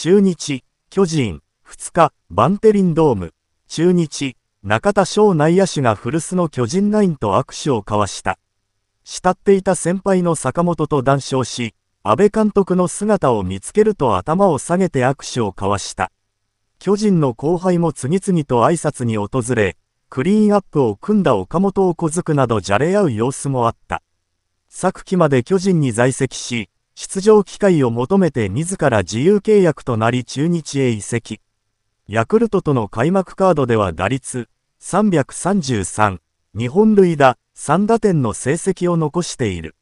中日、巨人、2日、バンテリンドーム。中日、中田翔内野手が古巣の巨人ナインと握手を交わした。慕っていた先輩の坂本と談笑し、安倍監督の姿を見つけると頭を下げて握手を交わした。巨人の後輩も次々と挨拶に訪れ、クリーンアップを組んだ岡本を小づくなどじゃれ合う様子もあった。昨季まで巨人に在籍し、出場機会を求めて自ら自由契約となり中日へ移籍。ヤクルトとの開幕カードでは打率333、日本塁打3打点の成績を残している。